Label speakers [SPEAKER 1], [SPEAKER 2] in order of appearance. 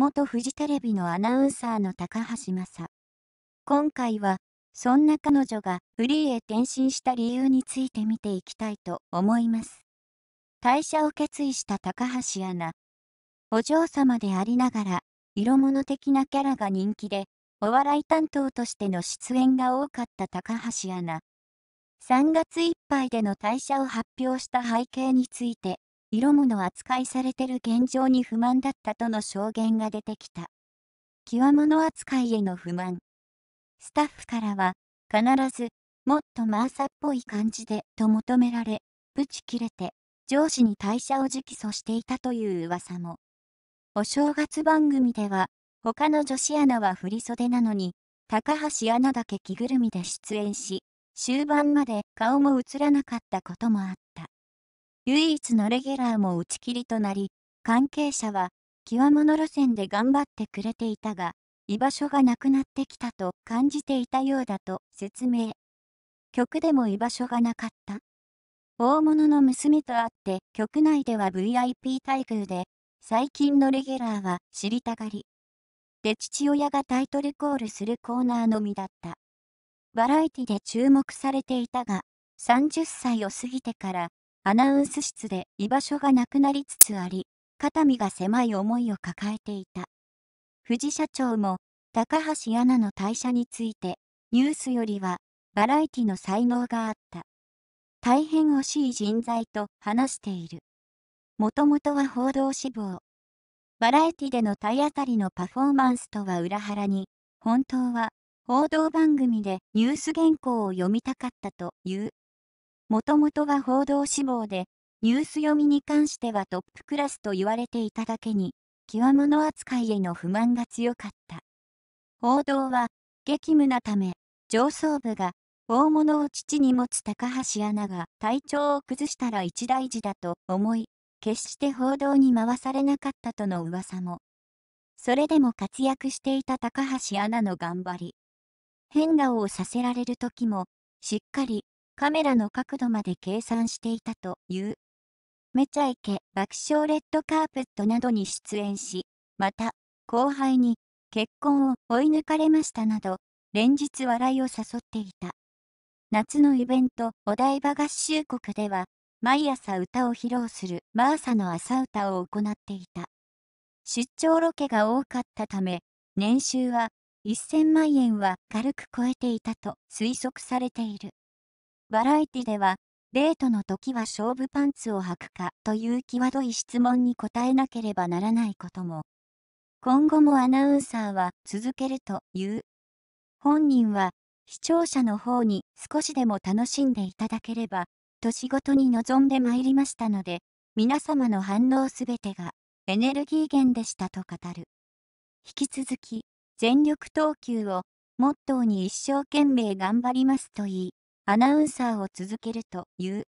[SPEAKER 1] 元フジテレビのアナウンサーの高橋正。今回は、そんな彼女がフリーへ転身した理由について見ていきたいと思います。退社を決意した高橋アナ。お嬢様でありながら、色物的なキャラが人気で、お笑い担当としての出演が多かった高橋アナ。3月いっぱいでの退社を発表した背景について、色物扱いされてる現状に不満だったとの証言が出てきた。も物扱いへの不満。スタッフからは、必ず、もっとマーサっぽい感じでと求められ、ブチ切れて、上司に退社を直訴していたという噂も。お正月番組では、他の女子アナは振り袖なのに、高橋アナだけ着ぐるみで出演し、終盤まで顔も映らなかったこともあった。唯一のレギュラーも打ち切りとなり、関係者は、極物路線で頑張ってくれていたが、居場所がなくなってきたと感じていたようだと説明。曲でも居場所がなかった。大物の娘と会って局内では VIP 待遇で、最近のレギュラーは知りたがり。で父親がタイトルコールするコーナーのみだった。バラエティで注目されていたが、30歳を過ぎてからアナウンス室で居場所がなくなりつつあり、肩身が狭い思いを抱えていた。藤社長も、高橋アナの退社について、ニュースよりは、バラエティの才能があった。大変惜しい人材と話している。もともとは報道志望。バラエティでの体当たりのパフォーマンスとは裏腹に、本当は報道番組でニュース原稿を読みたかったという。もともとは報道志望で、ニュース読みに関してはトップクラスと言われていただけに、極物扱いへの不満が強かった。報道は、激務なため、上層部が、大物を父に持つ高橋アナが体調を崩したら一大事だと思い、決して報道に回されなかったとの噂も。それでも活躍していた高橋アナの頑張り。変顔をさせられる時も、しっかりカメラの角度まで計算していたという。めちゃイケ爆笑レッドカーペットなどに出演し、また、後輩に結婚を追い抜かれましたなど、連日笑いを誘っていた。夏のイベントお台場合衆国では、毎朝歌を披露するマーサの朝歌を行っていた。出張ロケが多かったため、年収は1000万円は軽く超えていたと推測されている。バラエティでは、デートの時は勝負パンツを履くかという際どい質問に答えなければならないことも、今後もアナウンサーは続けるという。本人は、視聴者の方に少しでも楽しんでいただければ、と仕事に臨んでまいりましたので、皆様の反応すべてがエネルギー源でしたと語る。引き続き、全力投球をモットーに一生懸命頑張りますと言い、アナウンサーを続けるという。